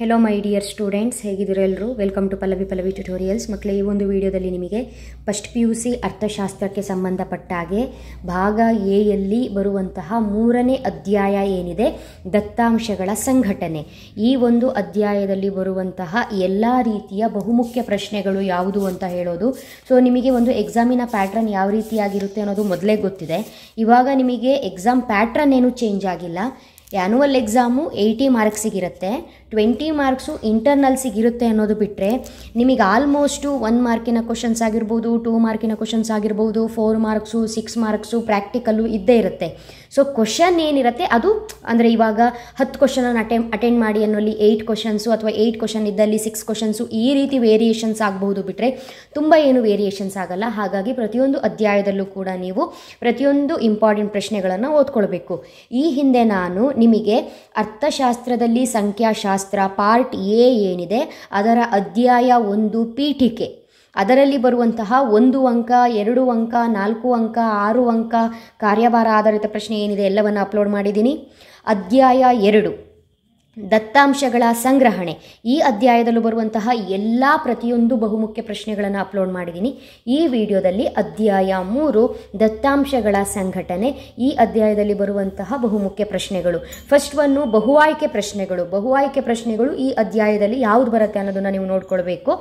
hello my dear students ಹೇಗಿದ್ದೀರ ಎಲ್ಲರೂ welcome to Pallavi Pallavi tutorials ಮಕ್ಕಳೇ ಈ ಒಂದು ವಿಡಿಯೋದಲ್ಲಿ ನಿಮಗೆ ಫಸ್ಟ್ ಪಿ ಯು ಸಿ ಅರ್ಥಶಾಸ್ತ್ರಕ್ಕೆ ಸಂಬಂಧಪಟ್ಟ ಹಾಗೆ ಭಾಗ ಎಯಲ್ಲಿ ಬರುವಂತಹ ಮೂರನೇ ಅಧ್ಯಾಯ ಏನಿದೆ ದತ್ತಾಂಶಗಳ ಸಂಘಟನೆ ಈ ಒಂದು ಅಧ್ಯಾಯದಲ್ಲಿ ಬರುವಂತಹ ಎಲ್ಲ ರೀತಿಯ ಬಹುಮುಖ್ಯ ಪ್ರಶ್ನೆಗಳು ಯಾವುದು ಅಂತ ಹೇಳೋದು ಸೊ ನಿಮಗೆ ಒಂದು ಎಕ್ಸಾಮಿನ ಪ್ಯಾಟ್ರನ್ ಯಾವ ರೀತಿಯಾಗಿರುತ್ತೆ ಅನ್ನೋದು ಮೊದಲೇ ಗೊತ್ತಿದೆ ಇವಾಗ ನಿಮಗೆ ಎಕ್ಸಾಮ್ ಪ್ಯಾಟ್ರನ್ ಏನು ಚೇಂಜ್ ಆಗಿಲ್ಲ ಆ್ಯನುವಲ್ ಎಕ್ಸಾಮು ಏಯ್ಟಿ ಮಾರ್ಕ್ಸಿಗಿರುತ್ತೆ ಟ್ವೆಂಟಿ ಮಾರ್ಕ್ಸು ಇಂಟರ್ನಲ್ಸಿಗಿರುತ್ತೆ ಅನ್ನೋದು ಬಿಟ್ಟರೆ ನಿಮಗೆ ಆಲ್ಮೋಸ್ಟು ಒನ್ ಮಾರ್ಕಿನ ಕ್ವಶನ್ಸ್ ಆಗಿರ್ಬೋದು ಟೂ ಮಾರ್ಕಿನ ಕ್ವಶನ್ಸ್ ಆಗಿರ್ಬೋದು four marks six marks practical ಇದ್ದೇ ಇರುತ್ತೆ ಸೊ ಕ್ವಶನ್ ಏನಿರುತ್ತೆ ಅದು ಅಂದರೆ ಇವಾಗ ಹತ್ತು ಕ್ವಶನನ್ನು ಅಟೆಂಪ್ ಅಟೆಂಡ್ ಮಾಡಿ ಅನ್ನೋಲ್ಲಿ ಏಯ್ಟ್ ಕ್ವಶನ್ಸು ಅಥವಾ ಏಯ್ಟ್ ಕ್ವಶನ್ ಇದ್ದಲ್ಲಿ ಸಿಕ್ಸ್ ಕ್ವಶನ್ಸು ಈ ರೀತಿ ವೇರಿಯೇಷನ್ಸ್ ಆಗಬಹುದು ಬಿಟ್ಟರೆ ತುಂಬ ಏನು ವೇರಿಯೇಷನ್ಸ್ ಆಗಲ್ಲ ಹಾಗಾಗಿ ಪ್ರತಿಯೊಂದು ಅಧ್ಯಾಯದಲ್ಲೂ ಕೂಡ ನೀವು ಪ್ರತಿಯೊಂದು ಇಂಪಾರ್ಟೆಂಟ್ ಪ್ರಶ್ನೆಗಳನ್ನು ಓದ್ಕೊಳ್ಬೇಕು ಈ ಹಿಂದೆ ನಾನು ನಿಮಗೆ ಅರ್ಥಶಾಸ್ತ್ರದಲ್ಲಿ ಸಂಖ್ಯಾಶಾಸ್ತ್ರ ಪಾರ್ಟ್ ಎ ಏನಿದೆ ಅದರ ಅಧ್ಯಾಯ ಒಂದು ಪೀಠಿಕೆ ಅದರಲ್ಲಿ ಬರುವಂತಹ ಒಂದು ಅಂಕ ಎರಡು ಅಂಕ ನಾಲ್ಕು ಅಂಕ ಆರು ಅಂಕ ಕಾರ್ಯಭಾರ ಆಧಾರಿತ ಪ್ರಶ್ನೆ ಏನಿದೆ ಎಲ್ಲವನ್ನು ಅಪ್ಲೋಡ್ ಮಾಡಿದ್ದೀನಿ ಅಧ್ಯಾಯ ಎರಡು ದತ್ತಾಂಶಗಳ ಸಂಗ್ರಹಣೆ ಈ ಅಧ್ಯಾಯದಲ್ಲೂ ಬರುವಂತಹ ಎಲ್ಲ ಪ್ರತಿಯೊಂದು ಬಹುಮುಖ್ಯ ಪ್ರಶ್ನೆಗಳನ್ನು ಅಪ್ಲೋಡ್ ಮಾಡಿದ್ದೀನಿ ಈ ವಿಡಿಯೋದಲ್ಲಿ ಅಧ್ಯಾಯ ಮೂರು ದತ್ತಾಂಶಗಳ ಸಂಘಟನೆ ಈ ಅಧ್ಯಾಯದಲ್ಲಿ ಬರುವಂತಹ ಬಹುಮುಖ್ಯ ಪ್ರಶ್ನೆಗಳು ಫಸ್ಟ್ ಒನ್ನು ಬಹುವಾಯ್ಕೆ ಪ್ರಶ್ನೆಗಳು ಬಹುವಾಯ್ಕೆ ಪ್ರಶ್ನೆಗಳು ಈ ಅಧ್ಯಾಯದಲ್ಲಿ ಯಾವುದು ಬರುತ್ತೆ ಅನ್ನೋದನ್ನು ನೀವು ನೋಡ್ಕೊಳ್ಬೇಕು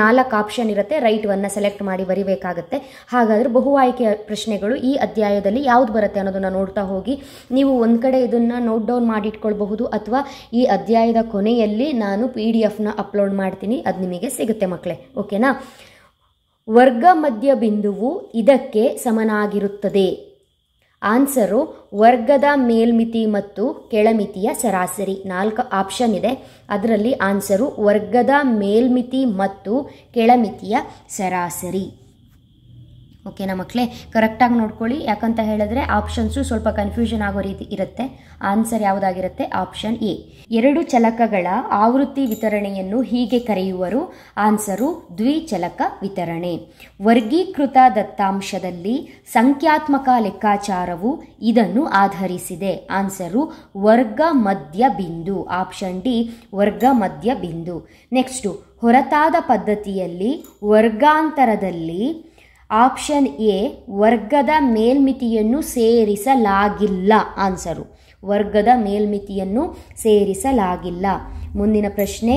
ನಾಲ್ಕು ಆಪ್ಷನ್ ಇರುತ್ತೆ ರೈಟ್ ಒನ್ನ ಸೆಲೆಕ್ಟ್ ಮಾಡಿ ಬರಿಬೇಕಾಗುತ್ತೆ ಹಾಗಾದ್ರೆ ಬಹು ಆಯ್ಕೆ ಪ್ರಶ್ನೆಗಳು ಈ ಅಧ್ಯಾಯದಲ್ಲಿ ಯಾವುದು ಬರುತ್ತೆ ಅನ್ನೋದನ್ನು ನೋಡ್ತಾ ಹೋಗಿ ನೀವು ಒಂದು ಕಡೆ ಇದನ್ನು ನೋಟ್ ಡೌನ್ ಮಾಡಿಟ್ಕೊಳ್ಬಹುದು ಅಥವಾ ಈ ಅಧ್ಯಾಯದ ಕೊನೆಯಲ್ಲಿ ನಾನು ಪಿ ಡಿ ಎಫ್ನ ಅಪ್ಲೋಡ್ ಮಾಡ್ತೀನಿ ಅದು ನಿಮಗೆ ಸಿಗುತ್ತೆ ಮಕ್ಕಳೇ ಓಕೆನಾ ವರ್ಗ ಮಧ್ಯ ಬಿಂದುವು ಇದಕ್ಕೆ ಸಮನಾಗಿರುತ್ತದೆ ಆನ್ಸರು ವರ್ಗದ ಮೇಲ್ಮಿತಿ ಮತ್ತು ಕೆಳಮಿತಿಯ ಸರಾಸರಿ ನಾಲ್ಕು ಆಪ್ಷನ್ ಇದೆ ಅದರಲ್ಲಿ ಆನ್ಸರು ವರ್ಗದ ಮೇಲ್ಮಿತಿ ಮತ್ತು ಕೆಳಮಿತಿಯ ಸರಾಸರಿ ಓಕೆನಾ ಮಕ್ಕಳೇ ಕರೆಕ್ಟಾಗಿ ನೋಡ್ಕೊಳ್ಳಿ ಯಾಕಂತ ಹೇಳಿದ್ರೆ ಆಪ್ಷನ್ಸು ಸ್ವಲ್ಪ ಕನ್ಫ್ಯೂಷನ್ ಆಗೋ ರೀತಿ ಇರುತ್ತೆ ಆನ್ಸರ್ ಯಾವುದಾಗಿರುತ್ತೆ ಆಪ್ಷನ್ ಎ ಎರಡು ಚಲಕಗಳ ಆವೃತ್ತಿ ವಿತರಣೆಯನ್ನು ಹೀಗೆ ಕರೆಯುವರು ಆನ್ಸರು ದ್ವಿಚಲಕ ವಿತರಣೆ ವರ್ಗೀಕೃತ ದತ್ತಾಂಶದಲ್ಲಿ ಸಂಖ್ಯಾತ್ಮಕ ಲೆಕ್ಕಾಚಾರವು ಇದನ್ನು ಆಧರಿಸಿದೆ ಆನ್ಸರು ವರ್ಗ ಮಧ್ಯ ಬಿಂದು ಆಪ್ಷನ್ ಡಿ ವರ್ಗ ಮಧ್ಯ ಬಿಂದು ನೆಕ್ಸ್ಟು ಹೊರತಾದ ಪದ್ಧತಿಯಲ್ಲಿ ವರ್ಗಾಂತರದಲ್ಲಿ ಆಪ್ಷನ್ ಎ ವರ್ಗದ ಮೇಲ್ಮಿತಿಯನ್ನು ಸೇರಿಸಲಾಗಿಲ್ಲ ಆನ್ಸರು ವರ್ಗದ ಮೇಲ್ಮಿತಿಯನ್ನು ಸೇರಿಸಲಾಗಿಲ್ಲ ಮುಂದಿನ ಪ್ರಶ್ನೆ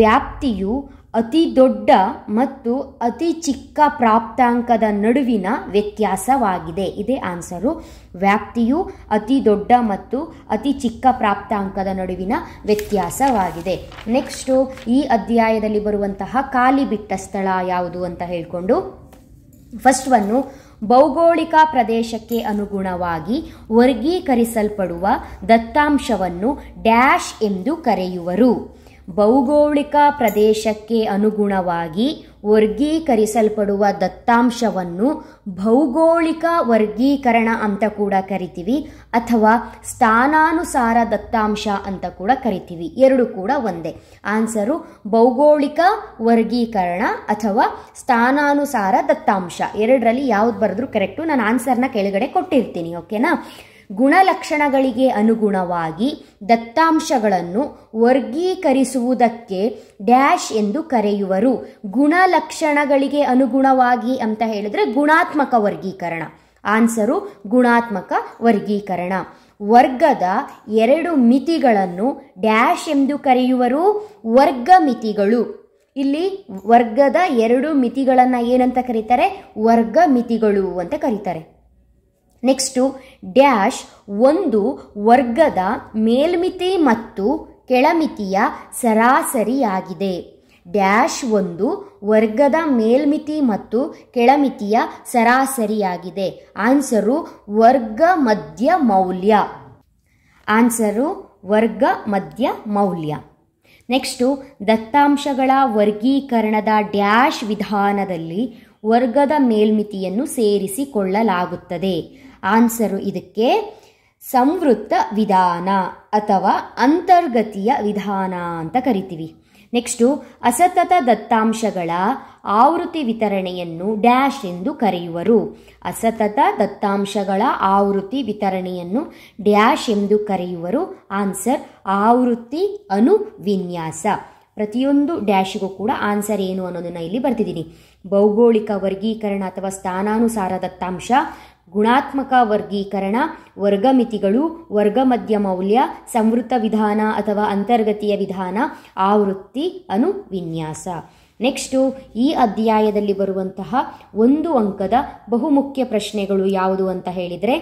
ವ್ಯಾಪ್ತಿಯು ಅತಿ ದೊಡ್ಡ ಮತ್ತು ಅತಿ ಚಿಕ್ಕ ಪ್ರಾಪ್ತಾಂಕದ ನಡುವಿನ ವ್ಯತ್ಯಾಸವಾಗಿದೆ ಇದೇ ಆನ್ಸರು ವ್ಯಾಪ್ತಿಯು ಅತಿ ದೊಡ್ಡ ಮತ್ತು ಅತಿ ಚಿಕ್ಕ ಪ್ರಾಪ್ತಾಂಕದ ನಡುವಿನ ವ್ಯತ್ಯಾಸವಾಗಿದೆ ನೆಕ್ಸ್ಟು ಈ ಅಧ್ಯಾಯದಲ್ಲಿ ಬರುವಂತಹ ಖಾಲಿ ಬಿಟ್ಟ ಸ್ಥಳ ಯಾವುದು ಅಂತ ಹೇಳಿಕೊಂಡು ಫಸ್ಟ್ ಒನ್ನು ಭೌಗೋಳಿಕ ಪ್ರದೇಶಕ್ಕೆ ಅನುಗುಣವಾಗಿ ವರ್ಗೀಕರಿಸಲ್ಪಡುವ ದತ್ತಾಂಶವನ್ನು ಡ್ಯಾಶ್ ಎಂದು ಕರೆಯುವರು ಭೌಗೋಳಿಕ ಪ್ರದೇಶಕ್ಕೆ ಅನುಗುಣವಾಗಿ ವರ್ಗೀಕರಿಸಲ್ಪಡುವ ದತ್ತಾಂಶವನ್ನು ಭೌಗೋಳಿಕ ವರ್ಗೀಕರಣ ಅಂತ ಕೂಡ ಕರಿತೀವಿ ಅಥವಾ ಸ್ಥಾನಾನುಸಾರ ದತ್ತಾಂಶ ಅಂತ ಕೂಡ ಕರಿತೀವಿ ಎರಡು ಕೂಡ ಒಂದೇ ಆನ್ಸರು ಭೌಗೋಳಿಕ ವರ್ಗೀಕರಣ ಅಥವಾ ಸ್ಥಾನಾನುಸಾರ ದತ್ತಾಂಶ ಎರಡರಲ್ಲಿ ಯಾವ್ದು ಬರೆದ್ರು ಕರೆಕ್ಟು ನಾನು ಆನ್ಸರ್ನ ಕೆಳಗಡೆ ಕೊಟ್ಟಿರ್ತೀನಿ ಓಕೆನಾ ಗುಣಲಕ್ಷಣಗಳಿಗೆ ಅನುಗುಣವಾಗಿ ದತ್ತಾಂಶಗಳನ್ನು ವರ್ಗೀಕರಿಸುವುದಕ್ಕೆ ಡ್ಯಾಶ್ ಎಂದು ಕರೆಯುವರು ಗುಣಲಕ್ಷಣಗಳಿಗೆ ಅನುಗುಣವಾಗಿ ಅಂತ ಹೇಳಿದ್ರೆ ಗುಣಾತ್ಮಕ ವರ್ಗೀಕರಣ ಆನ್ಸರು ಗುಣಾತ್ಮಕ ವರ್ಗೀಕರಣ ವರ್ಗದ ಎರಡು ಮಿತಿಗಳನ್ನು ಡ್ಯಾಶ್ ಎಂದು ಕರೆಯುವರು ವರ್ಗ ಮಿತಿಗಳು ಇಲ್ಲಿ ವರ್ಗದ ಎರಡು ಮಿತಿಗಳನ್ನು ಏನಂತ ಕರೀತಾರೆ ವರ್ಗ ಮಿತಿಗಳು ಅಂತ ಕರೀತಾರೆ ನೆಕ್ಸ್ಟು ಡ್ಯಾಶ್ ಒಂದು ವರ್ಗದ ಮೇಲ್ಮಿತಿ ಮತ್ತು ಕೆಳಮಿತಿಯ ಸರಾಸರಿಯಾಗಿದೆ ಡ್ಯಾಶ್ ಒಂದು ವರ್ಗದ ಮೇಲ್ಮಿತಿ ಮತ್ತು ಕೆಳಮಿತಿಯ ಸರಾಸರಿಯಾಗಿದೆ ಆನ್ಸರು ವರ್ಗ ಮಧ್ಯ ಮೌಲ್ಯ ಆನ್ಸರು ವರ್ಗ ಮಧ್ಯ ಮೌಲ್ಯ ನೆಕ್ಸ್ಟು ದತ್ತಾಂಶಗಳ ವರ್ಗೀಕರಣದ ಡ್ಯಾಶ್ ವಿಧಾನದಲ್ಲಿ ವರ್ಗದ ಮೇಲ್ಮಿತಿಯನ್ನು ಸೇರಿಸಿಕೊಳ್ಳಲಾಗುತ್ತದೆ ಆನ್ಸರು ಇದಕ್ಕೆ ಸಂವೃತ್ತ ವಿಧಾನ ಅಥವಾ ಅಂತರ್ಗತಿಯ ವಿಧಾನ ಅಂತ ಕರಿತೀವಿ ನೆಕ್ಸ್ಟು ಅಸತತ ದತ್ತಾಂಶಗಳ ಆವೃತ್ತಿ ವಿತರಣೆಯನ್ನು ಡ್ಯಾಶ್ ಎಂದು ಕರೆಯುವರು ಅಸತತ ದತ್ತಾಂಶಗಳ ಆವೃತ್ತಿ ವಿತರಣೆಯನ್ನು ಡ್ಯಾಶ್ ಎಂದು ಕರೆಯುವರು ಆನ್ಸರ್ ಆವೃತ್ತಿ ಅನುವಿನ್ಯಾಸ ಪ್ರತಿಯೊಂದು ಡ್ಯಾಶಿಗೂ ಕೂಡ ಆನ್ಸರ್ ಏನು ಅನ್ನೋದನ್ನು ಇಲ್ಲಿ ಬರ್ತಿದ್ದೀನಿ ಭೌಗೋಳಿಕ ವರ್ಗೀಕರಣ ಅಥವಾ ಸ್ಥಾನಾನುಸಾರ ದತ್ತಾಂಶ ಗುಣಾತ್ಮಕ ವರ್ಗೀಕರಣ ವರ್ಗಮಿತಿಗಳು ವರ್ಗಮಧ್ಯ ಮೌಲ್ಯ ಸಂವೃತ್ತ ವಿಧಾನ ಅಥವಾ ಅಂತರ್ಗತಿಯ ವಿಧಾನ ಆವೃತ್ತಿ ಅನುವಿನ್ಯಾಸ ನೆಕ್ಸ್ಟು ಈ ಅಧ್ಯಾಯದಲ್ಲಿ ಬರುವಂತಹ ಒಂದು ಅಂಕದ ಬಹುಮುಖ್ಯ ಪ್ರಶ್ನೆಗಳು ಯಾವುದು ಅಂತ ಹೇಳಿದರೆ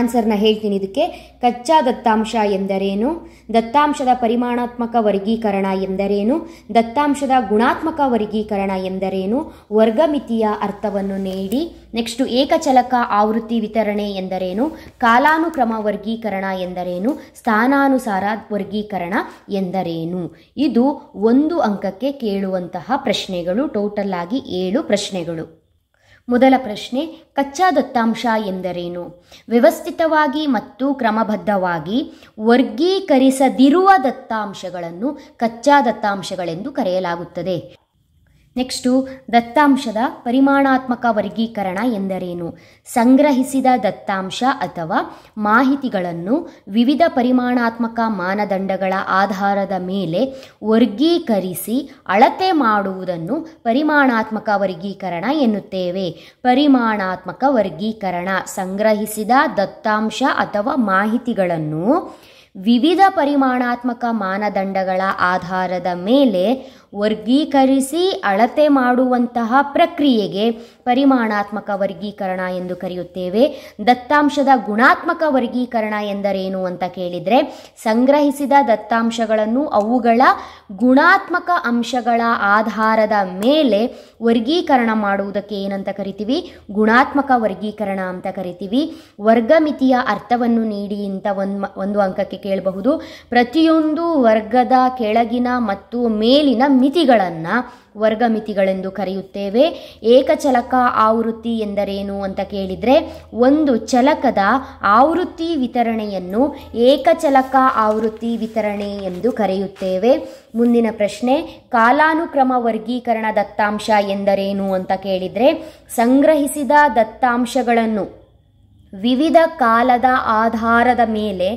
ಆನ್ಸರ್ನ ಹೇಳ್ತೀನಿ ಇದಕ್ಕೆ ಕಚ್ಚಾ ದತ್ತಾಂಶ ಎಂದರೇನು ದತ್ತಾಂಶದ ಪರಿಮಾಣಾತ್ಮಕ ವರ್ಗೀಕರಣ ಎಂದರೇನು ದತ್ತಾಂಶದ ಗುಣಾತ್ಮಕ ವರ್ಗೀಕರಣ ಎಂದರೇನು ವರ್ಗಮಿತಿಯ ಅರ್ಥವನ್ನು ನೀಡಿ ನೆಕ್ಸ್ಟು ಏಕಚಲಕ ಆವೃತ್ತಿ ವಿತರಣೆ ಎಂದರೇನು ಕಾಲಾನುಕ್ರಮ ವರ್ಗೀಕರಣ ಎಂದರೇನು ಸ್ಥಾನಾನುಸಾರ ವರ್ಗೀಕರಣ ಎಂದರೇನು ಇದು ಒಂದು ಅಂಕಕ್ಕೆ ಕೇಳುವಂತಹ ಪ್ರಶ್ನೆಗಳು ಟೋಟಲ್ ಆಗಿ ಏಳು ಪ್ರಶ್ನೆಗಳು ಮೊದಲ ಪ್ರಶ್ನೆ ಕಚ್ಚಾ ದತ್ತಾಂಶ ಎಂದರೇನು ವ್ಯವಸ್ಥಿತವಾಗಿ ಮತ್ತು ಕ್ರಮಬದ್ಧವಾಗಿ ವರ್ಗೀಕರಿಸದಿರುವ ದತ್ತಾಂಶಗಳನ್ನು ಕಚ್ಚಾ ದತ್ತಾಂಶಗಳೆಂದು ಕರೆಯಲಾಗುತ್ತದೆ ನೆಕ್ಸ್ಟು ದತ್ತಾಂಶದ ಪರಿಮಾಣಾತ್ಮಕ ವರ್ಗೀಕರಣ ಎಂದರೇನು ಸಂಗ್ರಹಿಸಿದ ದತ್ತಾಂಶ ಅಥವಾ ಮಾಹಿತಿಗಳನ್ನು ವಿವಿಧ ಪರಿಮಾಣಾತ್ಮಕ ಮಾನದಂಡಗಳ ಆಧಾರದ ಮೇಲೆ ವರ್ಗೀಕರಿಸಿ ಅಳತೆ ಮಾಡುವುದನ್ನು ಪರಿಮಾಣಾತ್ಮಕ ವರ್ಗೀಕರಣ ಎನ್ನುತ್ತೇವೆ ಪರಿಮಾಣಾತ್ಮಕ ವರ್ಗೀಕರಣ ಸಂಗ್ರಹಿಸಿದ ದತ್ತಾಂಶ ಅಥವಾ ಮಾಹಿತಿಗಳನ್ನು ವಿವಿಧ ಪರಿಮಾಣಾತ್ಮಕ ಮಾನದಂಡಗಳ ಆಧಾರದ ಮೇಲೆ ವರ್ಗೀಕರಿಸಿ ಅಳತೆ ಮಾಡುವಂತಹ ಪ್ರಕ್ರಿಯೆಗೆ ಪರಿಮಾಣಾತ್ಮಕ ವರ್ಗೀಕರಣ ಎಂದು ಕರೆಯುತ್ತೇವೆ ದತ್ತಾಂಶದ ಗುಣಾತ್ಮಕ ವರ್ಗೀಕರಣ ಎಂದರೇನು ಅಂತ ಕೇಳಿದರೆ ಸಂಗ್ರಹಿಸಿದ ದತ್ತಾಂಶಗಳನ್ನು ಅವುಗಳ ಗುಣಾತ್ಮಕ ಅಂಶಗಳ ಆಧಾರದ ಮೇಲೆ ವರ್ಗೀಕರಣ ಮಾಡುವುದಕ್ಕೆ ಏನಂತ ಕರಿತೀವಿ ಗುಣಾತ್ಮಕ ವರ್ಗೀಕರಣ ಅಂತ ಕರಿತೀವಿ ವರ್ಗಮಿತಿಯ ಅರ್ಥವನ್ನು ನೀಡಿ ಇಂಥ ಒಂದು ಒಂದು ಅಂಕಕ್ಕೆ ಕೇಳಬಹುದು ಪ್ರತಿಯೊಂದು ವರ್ಗದ ಕೆಳಗಿನ ಮತ್ತು ಮೇಲಿನ ಮಿತಿಗಳನ್ನು ವರ್ಗಮಿತಿಗಳೆಂದು ಮಿತಿಗಳೆಂದು ಕರೆಯುತ್ತೇವೆ ಏಕಚಲಕ ಆವೃತ್ತಿ ಎಂದರೇನು ಅಂತ ಕೇಳಿದರೆ ಒಂದು ಚಲಕದ ಆವೃತ್ತಿ ವಿತರಣೆಯನ್ನು ಏಕಚಲಕ ಆವೃತ್ತಿ ವಿತರಣೆ ಎಂದು ಕರೆಯುತ್ತೇವೆ ಮುಂದಿನ ಪ್ರಶ್ನೆ ಕಾಲಾನುಕ್ರಮ ವರ್ಗೀಕರಣ ದತ್ತಾಂಶ ಎಂದರೇನು ಅಂತ ಕೇಳಿದರೆ ಸಂಗ್ರಹಿಸಿದ ದತ್ತಾಂಶಗಳನ್ನು ವಿವಿಧ ಕಾಲದ ಆಧಾರದ ಮೇಲೆ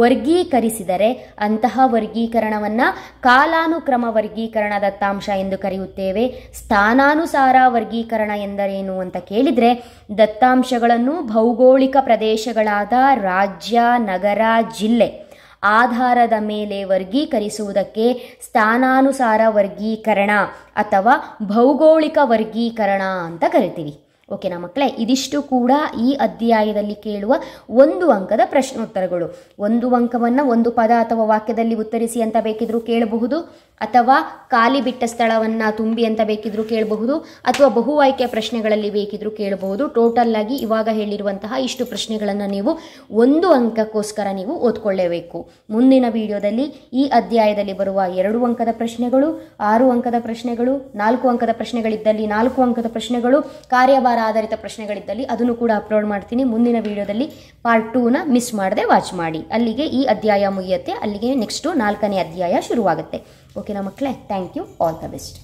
ವರ್ಗೀಕರಿಸಿದರೆ ಅಂತಹ ವರ್ಗೀಕರಣವನ್ನು ಕಾಲಾನುಕ್ರಮ ವರ್ಗೀಕರಣ ದತ್ತಾಂಶ ಎಂದು ಕರೆಯುತ್ತೇವೆ ಸ್ಥಾನಾನುಸಾರ ವರ್ಗೀಕರಣ ಎಂದರೇನು ಅಂತ ಕೇಳಿದರೆ ದತ್ತಾಂಶಗಳನ್ನು ಭೌಗೋಳಿಕ ಪ್ರದೇಶಗಳಾದ ರಾಜ್ಯ ನಗರ ಜಿಲ್ಲೆ ಆಧಾರದ ಮೇಲೆ ವರ್ಗೀಕರಿಸುವುದಕ್ಕೆ ಸ್ಥಾನಾನುಸಾರ ವರ್ಗೀಕರಣ ಅಥವಾ ಭೌಗೋಳಿಕ ವರ್ಗೀಕರಣ ಅಂತ ಕರಿತೀವಿ ಓಕೆನಾ ಮಕ್ಕಳೇ ಇದಿಷ್ಟು ಕೂಡ ಈ ಅಧ್ಯಾಯದಲ್ಲಿ ಕೇಳುವ ಒಂದು ಅಂಕದ ಪ್ರಶ್ನೋತ್ತರಗಳು ಒಂದು ಅಂಕವನ್ನು ಒಂದು ಪದ ಅಥವಾ ವಾಕ್ಯದಲ್ಲಿ ಉತ್ತರಿಸಿ ಅಂತ ಬೇಕಿದ್ರೂ ಕೇಳಬಹುದು ಅಥವಾ ಖಾಲಿ ಬಿಟ್ಟ ಸ್ಥಳವನ್ನು ತುಂಬಿ ಅಂತ ಬೇಕಿದ್ರೂ ಕೇಳಬಹುದು ಅಥವಾ ಬಹು ಆಯ್ಕೆ ಪ್ರಶ್ನೆಗಳಲ್ಲಿ ಬೇಕಿದ್ರೂ ಕೇಳಬಹುದು ಟೋಟಲ್ ಆಗಿ ಇವಾಗ ಹೇಳಿರುವಂತಹ ಇಷ್ಟು ಪ್ರಶ್ನೆಗಳನ್ನು ನೀವು ಒಂದು ಅಂಕಕ್ಕೋಸ್ಕರ ನೀವು ಓದ್ಕೊಳ್ಳೇಬೇಕು ಮುಂದಿನ ವಿಡಿಯೋದಲ್ಲಿ ಈ ಅಧ್ಯಾಯದಲ್ಲಿ ಬರುವ ಎರಡು ಅಂಕದ ಪ್ರಶ್ನೆಗಳು ಆರು ಅಂಕದ ಪ್ರಶ್ನೆಗಳು ನಾಲ್ಕು ಅಂಕದ ಪ್ರಶ್ನೆಗಳಿದ್ದಲ್ಲಿ ನಾಲ್ಕು ಅಂಕದ ಪ್ರಶ್ನೆಗಳು ಕಾರ್ಯಭಾರ ಆಧಾರಿತ ಪ್ರಶ್ನೆಗಳಿದ್ದಲ್ಲಿ ಅದನ್ನು ಕೂಡ ಅಪ್ಲೋಡ್ ಮಾಡ್ತೀನಿ ಮುಂದಿನ ವಿಡಿಯೋದಲ್ಲಿ ಪಾರ್ಟ್ ಟೂನ ಮಿಸ್ ಮಾಡದೆ ವಾಚ್ ಮಾಡಿ ಅಲ್ಲಿಗೆ ಈ ಅಧ್ಯಾಯ ಮುಗಿಯುತ್ತೆ ಅಲ್ಲಿಗೆ ನೆಕ್ಸ್ಟು ನಾಲ್ಕನೇ ಅಧ್ಯಾಯ ಶುರುವಾಗುತ್ತೆ ಓಕೆನಾ ಮಕ್ಕಳೇ thank you all the best